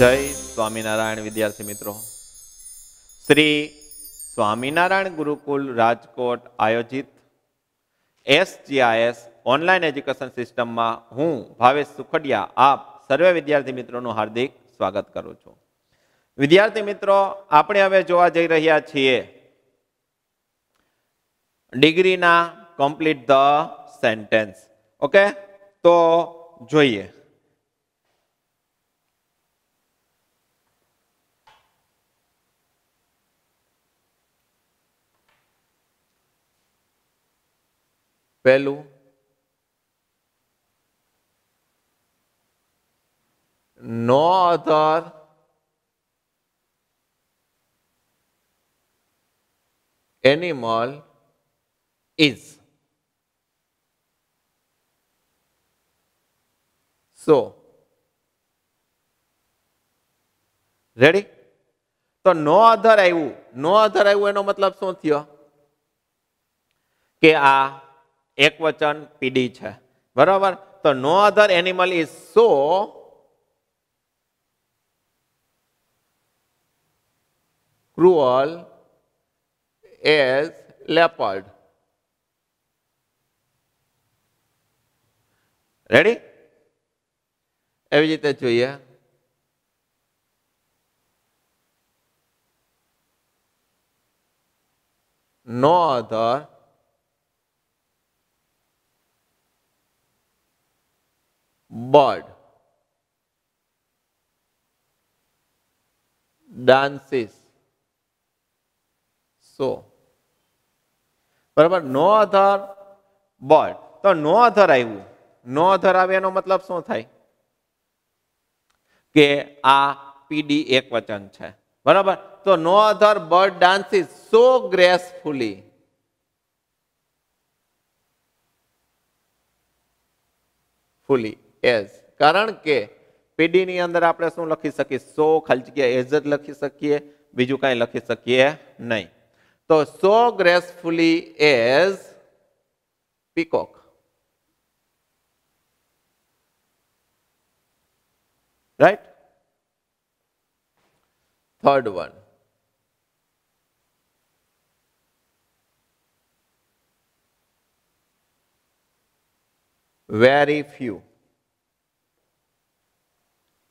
જય સ્વામિનારાયણ વિદ્યાર્થી મિત્રો શ્રી સ્વામિનારાયણ ગુરુકુલ રાજકોટ આયોજિત એસજીઆઈએસ ઓનલાઈન એજ્યુકેશન સિસ્ટમમાં હું ભાવેશ સુખડિયા આપ સર્વે વિદ્યાર્થી મિત્રોનું હાર્દિક સ્વાગત કરું છું વિદ્યાર્થી મિત્રો આપણે હવે જોવા જઈ રહ્યા છીએ ડિગ્રીના કમ્પ્લીટ ધ સેન્ટેન્સ ઓકે તો જોઈએ पहलू no other animal is so ready तो नो आधार आयु नौ आधार आयु मतलब शो थ आ એક વચન પીડી છે બરાબર તો no other animal is so cruel as leopard ready એવી રીતે જોઈએ no other bird dances so બરાબર નો અધર બર્ડ તો નો અધર આવ્યું નો અધર આવે એનો મતલબ શું થાય કે આ પીડી એક વચન છે બરાબર તો no other bird dances so gracefully fully as कारण के पीढ़ी अंदर आप शू लखी सकी सो खलचकिया एज लखी सकी बीजू कहीं लखी सकी नहीं तो so gracefully as peacock right third one very few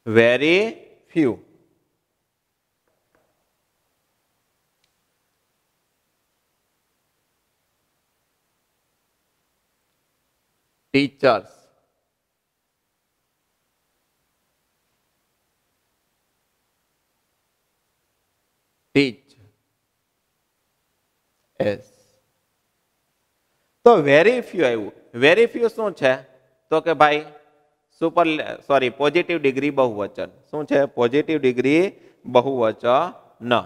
very few. Teachers teach yes few, very few Very few, so much. So okay, bye. Super sorry positive degree બહુવચન શું છે પોઝિટિવ ડિગ્રી બહુવચન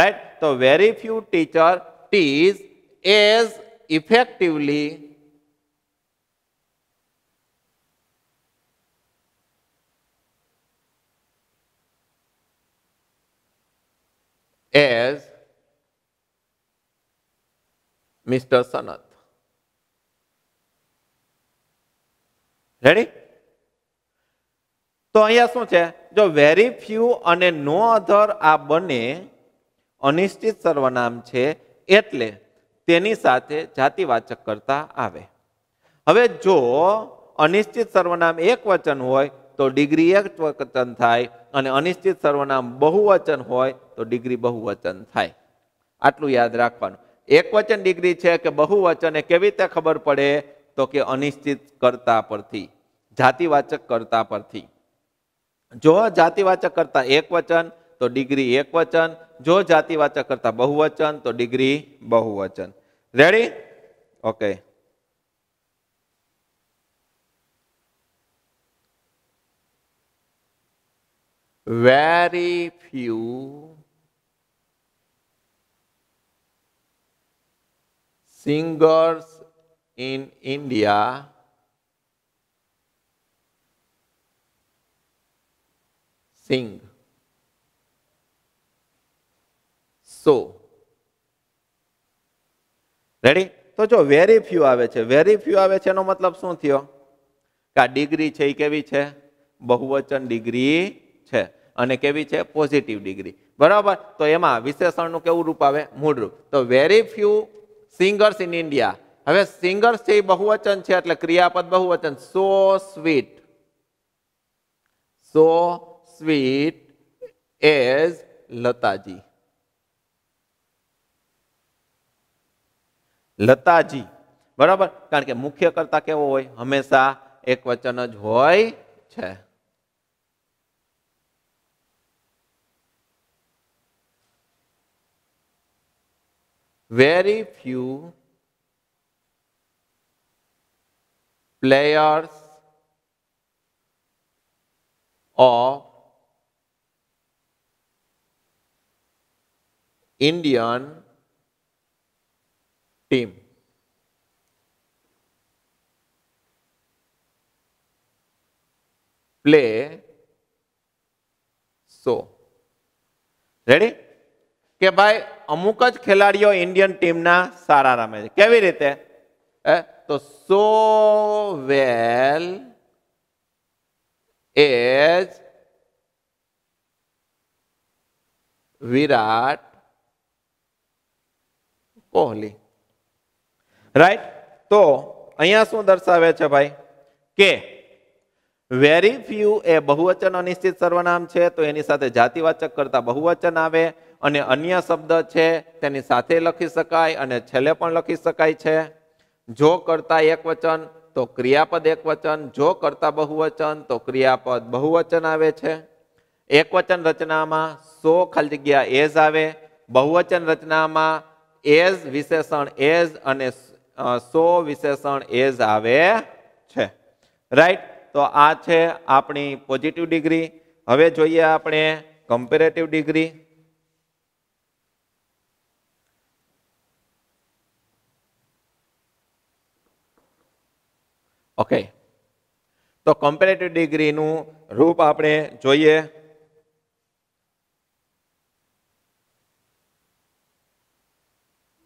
રાઈટ તો very few teacher teach as effectively as mister Sanath. Ready? તો અહીંયા શું છે જો વેરી ફ્યુ અને નો અધર આ બંને અનિશ્ચિત સર્વનામ છે એટલે તેની સાથે જાતિવાચક કરતા આવે હવે જો અનિશ્ચિત સર્વનામ એક વચન હોય તો ડિગ્રી એક વચન થાય અને અનિશ્ચિત સર્વનામ બહુવચન હોય તો ડિગ્રી બહુવચન થાય આટલું યાદ રાખવાનું એક વચન ડિગ્રી છે કે બહુવચન એ કેવી રીતે ખબર પડે તો કે અનિશ્ચિત કરતા પરથી જાતિવાચક કરતા પરથી जो जातिवाचक करता एक वचन तो डिग्री एक वचन जो जातिवाचक करता बहुवचन तो डिग्री बहुवचन ready okay very few singers in India sing. So, ready તો જો વેરી ફ્યુ આવે છે વેરી ફ્યુ આવે છે એનો મતલબ શું થયો કે આ ડિગ્રી છે એ કેવી છે બહુવચન ડિગ્રી છે અને કેવી છે પોઝિટિવ ડિગ્રી બરાબર તો એમાં વિશેષણનું કેવું રૂપ આવે મૂળ રૂપ તો very few singers in India હવે સિંગર્સ છે એ બહુવચન છે એટલે ક્રિયાપદ બહુવચન so sweet so sweet as Lataji. Lataji બરાબર કારણ કે મુખ્ય કરતા કેવો હોય હંમેશા એક વચન જ હોય છે very few players of Indian team. Play so. Ready કે ભાઈ અમુક જ ખેલાડીઓ ઇન્ડિયન ટીમના સારા રમે છે કેવી રીતે તો સો વેલ એજ વિરાટ કોહલી રાઈટ તો અહીંયા શું દર્શાવે છે ભાઈ કે વેરી ફ્યુ એ બહુવચન અનિશ્ચિત સર્વનામ છે તો એની સાથે જાતિવાચક કરતા બહુવચન આવે અને અન્ય શબ્દ છે તેની સાથે લખી શકાય અને છેલ્લે પણ લખી શકાય છે જો કરતા એક વચન તો ક્રિયાપદ એક વચન જો કરતા બહુવચન તો ક્રિયાપદ બહુવચન આવે છે એકવચન રચનામાં સો ખાલી જગ્યા એઝ આવે બહુવચન રચનામાં એઝ વિશેષણ એઝ અને સો વિશેષણ એઝ આવે છે રાઈટ તો આ છે આપણી પોઝિટિવ ડિગ્રી હવે જોઈએ આપણે કમ્પેરેટિવ ડિગ્રી ઓકે તો કમ્પેરેટિવ ડિગ્રીનું રૂપ આપણે જોઈએ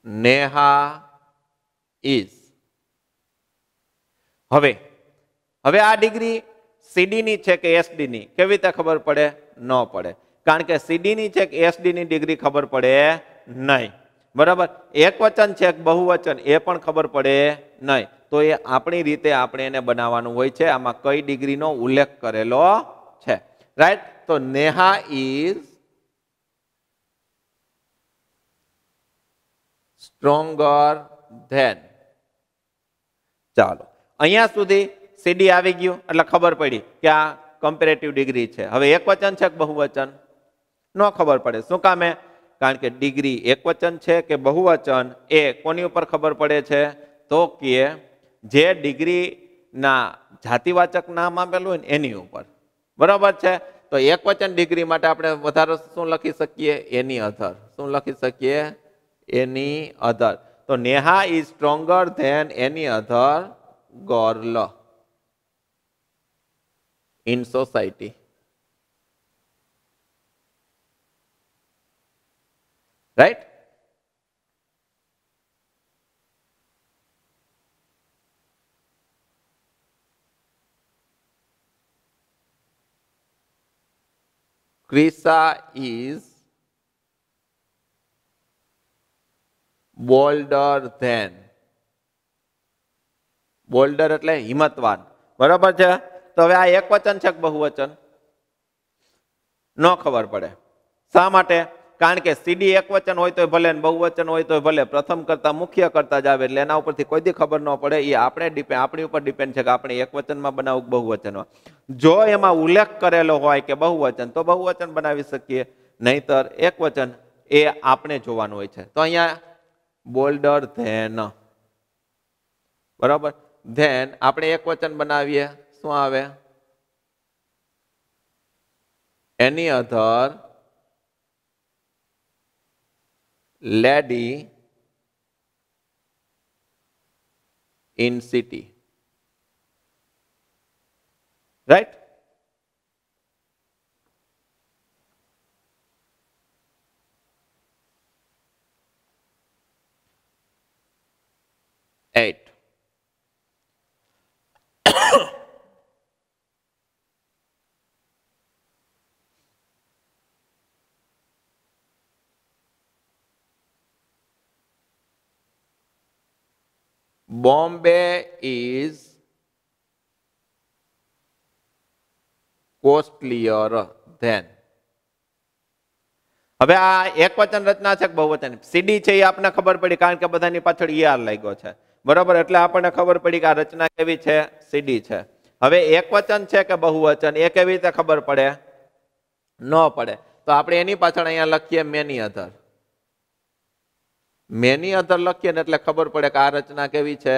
નેહા ઇઝ હવે હવે આ ડિગ્રી સીડીની છે કે એસડીની કેવી રીતે ખબર પડે ન પડે કારણ કે સીડીની છે કે એસડીની ડિગ્રી ખબર પડે નહીં બરાબર એક વચન છે કે બહુવચન એ પણ ખબર પડે નહીં તો એ આપણી રીતે આપણે એને બનાવવાનું હોય છે આમાં કઈ ડિગ્રીનો ઉલ્લેખ કરેલો છે રાઈટ તો નેહા ઇઝ સ્ટ્રોંગર ધેન ચાલો અહીંયા સુધી સીડી આવી ગયું એટલે ખબર પડી કે આ કમ્પેરેટિવ ડિગ્રી છે હવે એક વચન છે કે બહુવચન ન ખબર પડે શું કામે કારણ કે ડિગ્રી એકવચન છે કે બહુવચન એ કોની ઉપર ખબર પડે છે તો કે જે ડિગ્રીના જાતિવાચક નામ આપેલું હોય ને એની ઉપર બરાબર છે તો એકવચન ડિગ્રી માટે આપણે વધારે શું લખી શકીએ એની અથર શું લખી શકીએ any other. So Neha is stronger than any other girl in society. Right? Krisa is bolder than bolder એટલે હિંમતવાન બરાબર છે તો હવે આ એક વચન છે બહુવચન ન ખબર પડે શા માટે કારણ કે સીડી એક વચન હોય તો ભલે બહુવચન હોય તો ભલે પ્રથમ કરતા મુખ્ય કરતા જ આવે એટલે એના ઉપરથી કોઈ દી ખબર ન પડે એ આપણે ડિપેન્ડ આપણી ઉપર ડિપેન્ડ છે કે આપણે એક વચનમાં બનાવવું બહુવચનમાં જો એમાં ઉલ્લેખ કરેલો હોય કે બહુવચન તો બહુવચન બનાવી શકીએ નહીતર એક વચન એ આપણે જોવાનું હોય છે તો અહીંયા બોલ્ડર ધેન બરાબર ધેન આપણે એક વચન બનાવીએ શું આવે any other lady in city right Bombay is costlier than હવે આ એકવચન રચના છે બહુવચન સીડી છે એ આપણને ખબર પડી કારણ કે બધાની પાછળ ઈઆર e લાગ્યો છે બરોબર એટલે આપણને ખબર પડી કે આ રચના કેવી છે સીડી છે હવે એકવચન છે કે બહુવચન એ કેવી રીતે ખબર પડે ન પડે તો આપણે એની પાછળ અહીંયા લખીએ મેની અધર મેની અધર લખીએ ને એટલે ખબર પડે કે આ રચના કેવી છે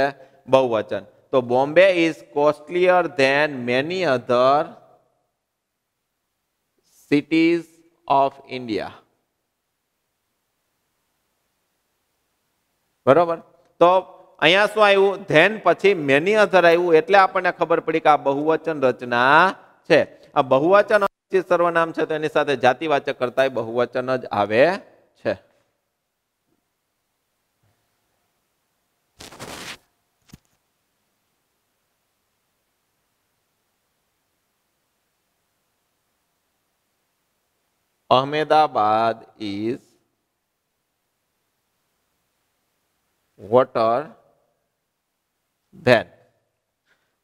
બહુવચન તો Bombay is costlier than many other cities of India બરોબર તો અહીંયા શું આવ્યું ધેન પછી મેની અધર આવ્યું એટલે આપણને ખબર પડી કે આ બહુવચન રચના છે આ બહુવચન સર્વનામ છે તો એની સાથે જાતિવાચક કરતા બહુવચન જ આવે Ahmedabad ઇઝ વોટર ધેન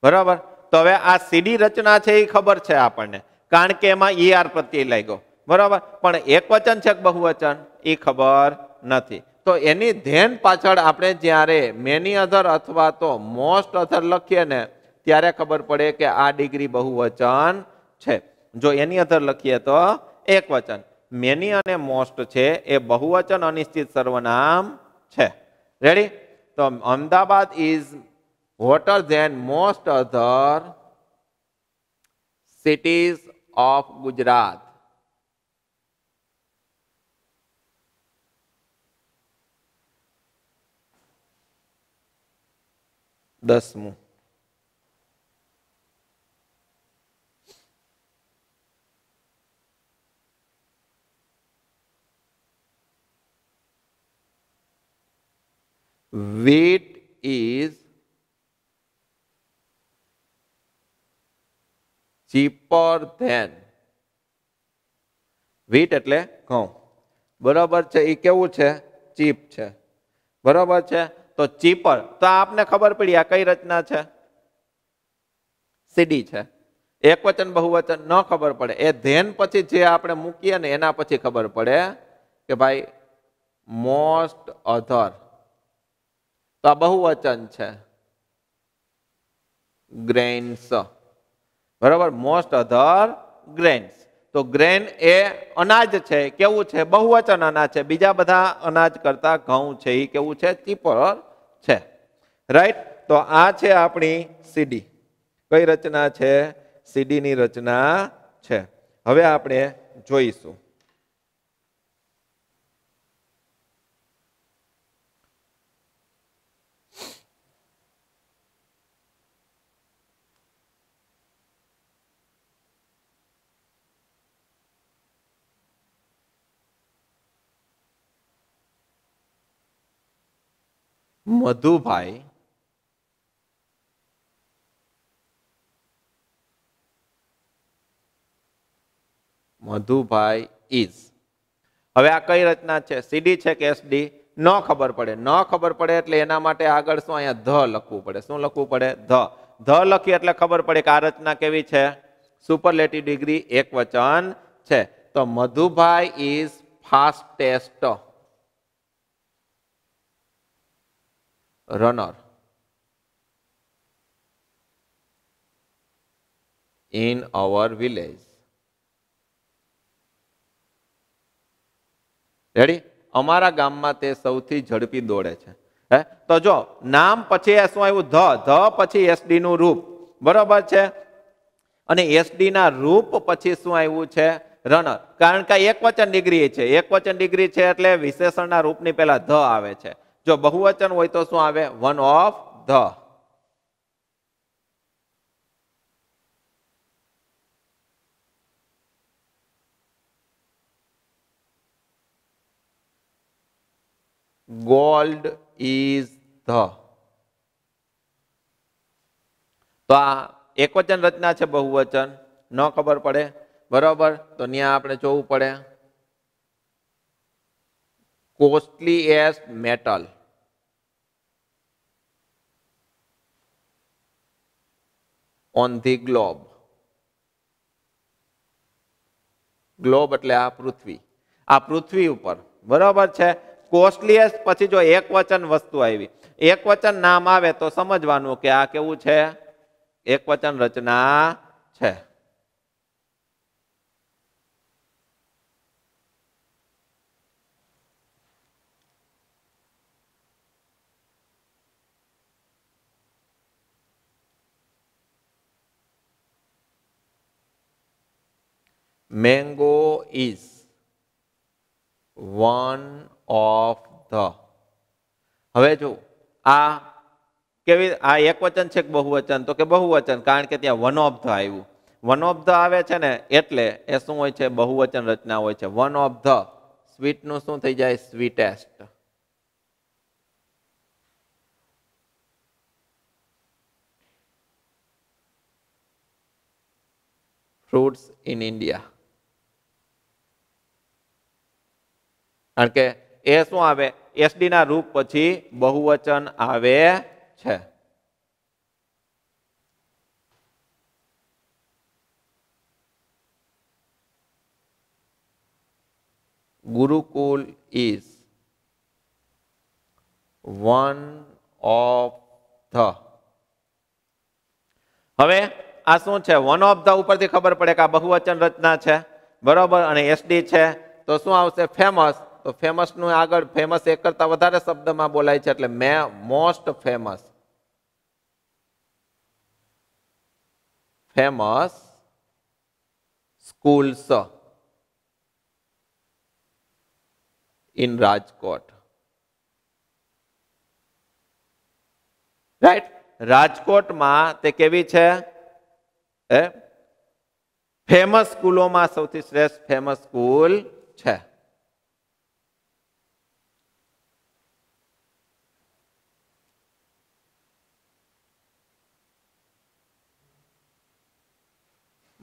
બરાબર તો હવે આ સીડી રચના છે એ ખબર છે આપણને કારણ કે એમાં ઈ e પ્રત્યે લાગ્યો બરાબર પણ એક વચન છે બહુવચન એ ખબર નથી તો એની ધ્યાન પાછળ આપણે જ્યારે મેની અધર અથવા તો મોસ્ટ અધર લખીએ ને ત્યારે ખબર પડે કે આ ડિગ્રી બહુવચન છે જો એની અધર લખીએ તો એક વચન મેની અને મોસ્ટ છે એ બહુવચન અનિશ્ચિત સર્વનામ છે રેડી તો Ahmedabad is hotter than most other cities of Gujarat દસમું weight is cheaper than wheat એટલે ઘઉં બરાબર છે એ કેવું છે ચીપ છે બરાબર છે તો ચીપર તો આપને ખબર પડી આ કઈ રચના છે સીડી છે એક વચન બહુવચન ન ખબર પડે એ ધેન પછી જે આપણે મૂકીએ ને એના પછી ખબર પડે કે ભાઈ મોસ્ટ અધર તો આ બહુવચન છે ગ્રેન્સ બરાબર મોસ્ટ અધર ગ્રેન્સ તો ગ્રેન એ અનાજ છે કેવું છે બહુવચન અનાજ છે બીજા બધા અનાજ કરતા ઘઉં છે એ કેવું છે ચીપર છે રાઈટ તો આ છે આપણી સીડી કઈ રચના છે સીડીની રચના છે હવે આપણે જોઈશું મધુભાઈ મધુભાઈ ઇઝ હવે આ કઈ રચના છે સીડી છે કે એસડી ન ખબર પડે ન ખબર પડે એટલે એના માટે આગળ શું અહીંયા ધ લખવું પડે શું લખવું પડે ધ ધ લખી એટલે ખબર પડે કે આ રચના કેવી છે સુપરલેટી ડિગ્રી એક વચન છે તો Madhubhai is fastest runner in our village. Ready અમારા ગામમાં તે સૌથી ઝડપી દોડે છે હે તો જો નામ પછી શું આવ્યું ધ ધ પછી એસડી નું રૂપ બરોબર છે અને એસડી ના રૂપ પછી શું આવ્યું છે રનર કારણ કે એકવચન ડિગ્રી છે એકવચન ડિગ્રી છે એટલે વિશેષણના રૂપની પહેલા ધ આવે છે જો બહુવચન હોય તો શું આવે one of the gold is the તો આ એકવચન રચના છે બહુવચન ન ખબર પડે બરોબર તો ત્યાં આપણે જોવું પડે costliest metal on the globe globe એટલે આ પૃથ્વી આ પૃથ્વી ઉપર બરાબર છે કોસ્ટલીએસ્ટ પછી જો એક વચન વસ્તુ આવી એક વચન નામ આવે તો સમજવાનું કે આ કેવું છે એક વચન રચના છે mango is one of the હવે જો આ કેવી આ એક વચન છે કે બહુવચન તો કે બહુવચન કારણ કે ત્યાં વન ઓફ ધ આવ્યું વન ઓફ ધ આવે છે ને એટલે એ શું હોય છે બહુવચન રચના હોય છે વન ઓફ ધ સ્વીટનું શું થઈ જાય સ્વીટેસ્ટ ફ્રૂટ્સ ઇન ઇન્ડિયા કારણ કે એ શું આવે એસડીના રૂપ પછી બહુવચન આવે છે Gurukul is one of the હવે આ શું છે વન ઓફ ધ ઉપરથી ખબર પડે કે આ બહુવચન રચના છે બરોબર અને એસડી છે તો શું આવશે ફેમસ તો ફેમસનું આગળ ફેમસ એક કરતાં વધારે શબ્દમાં બોલાય છે એટલે મે most famous famous schools in Rajkot right રાજકોટમાં તે કેવી છે એ ફેમસ સ્કૂલોમાં સૌથી શ્રેષ્ઠ ફેમસ સ્કૂલ છે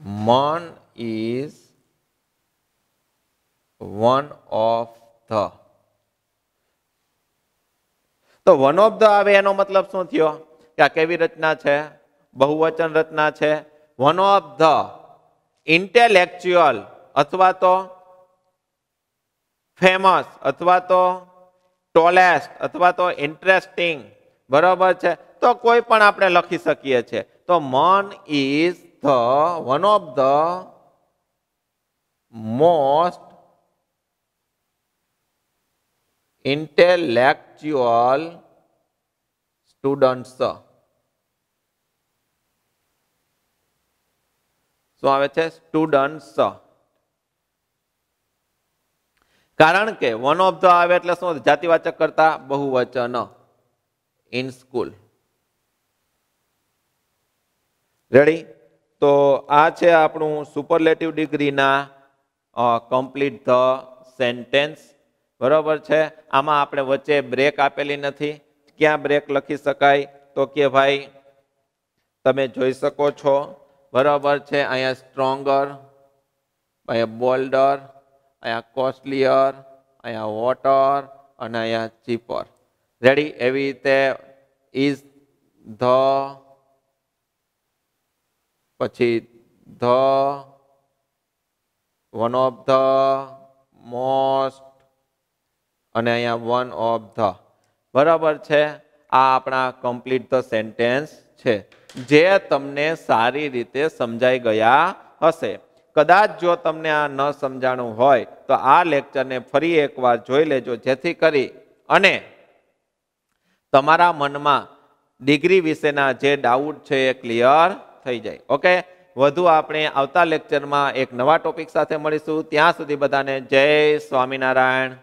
મન ઇઝ વન ઓફ ધ તો વન ઓફ ધ આવે એનો મતલબ શું થયો કે આ કેવી રચના છે બહુવચન રચના છે વન ઓફ ધ ઇન્ટેલેક્ચ્યુઅલ અથવા તો ફેમસ અથવા તો ટોલેસ્ટ અથવા તો ઇન્ટરેસ્ટિંગ બરાબર છે તો કોઈ પણ આપણે લખી શકીએ છીએ તો મન is the one of the most intellectual students. શું આવે છે સ્ટુડન્ટ્સ કારણ કે વન ઓફ ધ આવે એટલે શું જાતિવાચક કરતા બહુવચન ઇન સ્કૂલ રેડી તો આ છે આપણું સુપરલેટિવ ડિગ્રીના કમ્પ્લીટ ધ સેન્ટેન્સ બરાબર છે આમાં આપણે વચ્ચે બ્રેક આપેલી નથી ક્યાં બ્રેક લખી શકાય તો કે ભાઈ તમે જોઈ શકો છો બરાબર છે અહીંયા સ્ટ્રોંગર અહીંયા બોલ્ડર અહીંયા કોસ્ટલિયર અહીંયા વોટર અને અહીંયા ચીપર રેડી એવી રીતે ઇઝ ધ પછી the one of the most અને અહીંયા વન ઓફ ધ બરાબર છે આ આપણા કમ્પ્લીટ ધ સેન્ટેન્સ છે જે તમને સારી રીતે સમજાઈ ગયા હશે કદાચ જો તમને આ ન સમજાણું હોય તો આ લેક્ચરને ફરી એકવાર જોઈ લેજો જેથી કરી અને તમારા મનમાં ડિગ્રી વિશેના જે ડાઉટ છે એ ક્લિયર થઈ જાય ઓકે વધુ આપણે આવતા લેક્ચરમાં એક નવા ટોપિક સાથે મળીશું ત્યાં સુધી બધાને જય સ્વામિનારાયણ